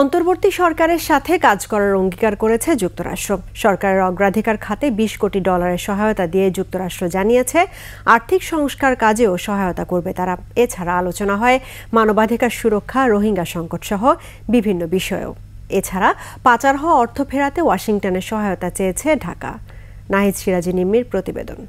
অন্তর্বর্তী সরকারের সাথে কাজ করার অঙ্গীকার করেছে যুক্তরাষ্ট্র সরকারের অগ্রাধিকার খাতে বিশ কোটি ডলারের সহায়তা দিয়ে যুক্তরাষ্ট্র জানিয়েছে আর্থিক সংস্কার কাজেও সহায়তা করবে তারা এছাড়া আলোচনা হয় মানবাধিকার সুরক্ষা রোহিঙ্গা সংকট সহ বিভিন্ন বিষয়েও এছাড়া পাচার হওয়া অর্থ ফেরাতে ওয়াশিংটনের সহায়তা চেয়েছে ঢাকা নাহিদ সিরাজি নিম্মির প্রতিবেদন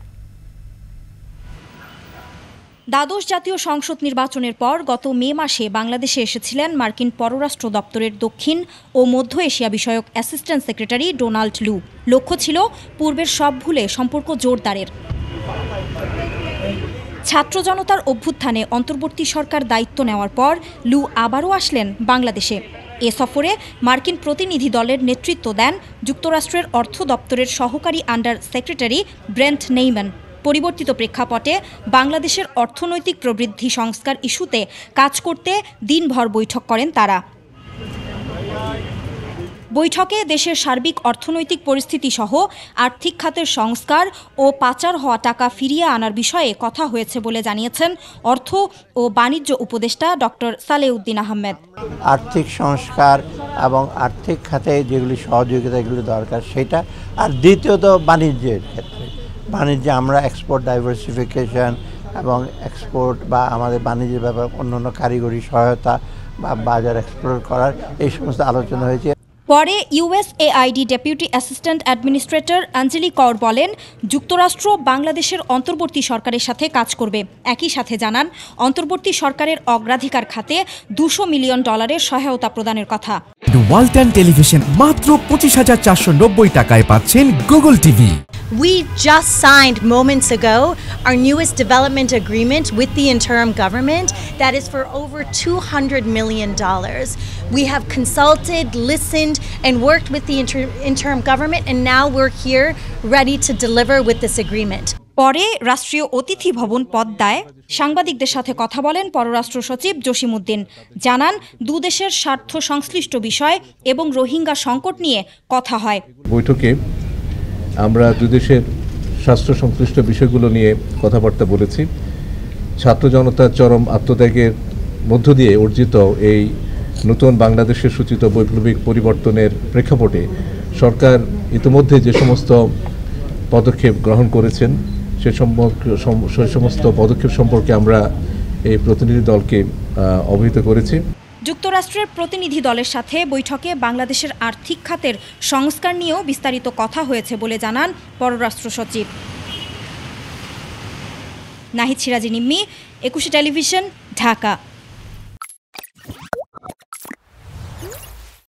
দ্বাদশ জাতীয় সংসদ নির্বাচনের পর গত মে মাসে বাংলাদেশে এসেছিলেন মার্কিন পররাষ্ট্র দপ্তরের দক্ষিণ ও মধ্য এশিয়া বিষয়ক অ্যাসিস্ট্যান্ট সেক্রেটারি ডোনাল্ড লু লক্ষ্য ছিল পূর্বের সব ভুলে সম্পর্ক জোরদারের ছাত্র জনতার অভ্যুত্থানে অন্তর্বর্তী সরকার দায়িত্ব নেওয়ার পর লু আবারও আসলেন বাংলাদেশে এ সফরে মার্কিন প্রতিনিধি দলের নেতৃত্ব দেন যুক্তরাষ্ট্রের অর্থ দপ্তরের সহকারী আন্ডার সেক্রেটারি ব্রেন্ট নেইম্যান পরিবর্তিত প্রেক্ষাপটে বাংলাদেশের অর্থনৈতিক প্রবৃদ্ধি সংস্কার ইস্যুতে কাজ করতে দিনভর বৈঠক করেন তারা বৈঠকে দেশের সার্বিক অর্থনৈতিক পরিস্থিতি সহ আর্থিক খাতের সংস্কার ও পাচার হওয়া টাকা ফিরিয়ে আনার বিষয়ে কথা হয়েছে বলে জানিয়েছেন অর্থ ও বাণিজ্য উপদেষ্টা ডক্টর সালেউদ্দিন আহমেদ আর্থিক সংস্কার এবং আর্থিক খাতে যেগুলি সহযোগিতাগুলি দরকার সেটা আর দ্বিতীয়ত বাণিজ্যের ক্ষেত্রে বাণিজ্যে আমরা এক্সপোর্ট ডাইভার্সিফিকেশন এবং এক্সপোর্ট বা আমাদের বাণিজ্যের ব্যাপার অন্য কারিগরি সহায়তা বা বাজার এক্সপ্লোর করার এই সমস্ত আলোচনা হয়েছে পরে USAID deputy assistant administrator Anjali Kaur বলেন যুক্তরাষ্ট্র বাংলাদেশের অন্তর্বর্তী সরকারের সাথে কাজ করবে একই সাথে জানান অন্তর্বর্তী সরকারের অগ্রাধিকার খাতে দুশো মিলিয়ন ডলারের সহায়তা প্রদানের কথা ওয়ালটন টেলিভিশন মাত্র পঁচিশ হাজার চারশো নব্বই টাকায় পাচ্ছেন Google TV We just signed moments ago our newest development agreement with the interim government that is for over $200 million. We have consulted, listened, and worked with the inter interim government, and now we're here ready to deliver with this agreement. পরে রাষ্ট্রীয় অতিথি ভবন পদ্মায় সাংবাদিকদের সাথে কথা বলেন পররাষ্ট্র সচিব জসিমুদ্দিন জানান দুদেশের স্বার্থ সংশ্লিষ্ট বিষয় এবং রোহিঙ্গা সংকট নিয়ে কথা হয় বৈঠকে আমরা দুদেশের স্বাস্থ্য সংশ্লিষ্ট বিষয়গুলো নিয়ে কথাবার্তা বলেছি ছাত্র জনতার চরম আত্মত্যাগের মধ্য দিয়ে অর্জিত এই নতুন বাংলাদেশের সূচিত বৈপ্লবিক পরিবর্তনের প্রেক্ষাপটে সরকার ইতিমধ্যে যে সমস্ত পদক্ষেপ গ্রহণ করেছেন সে সে সমস্ত পদক্ষেপ সম্পর্কে আমরা এই প্রতিনিধি দলকে অবহিত করেছি যুক্তরাষ্ট্রের প্রতিনিধি দলের সাথে বৈঠকে বাংলাদেশের আর্থিক খাতের সংস্কার নিয়েও বিস্তারিত কথা হয়েছে বলে জানান পররাষ্ট্র সচিব নাহিদ সিরাজি নিম্মি একুশে টেলিভিশন ঢাকা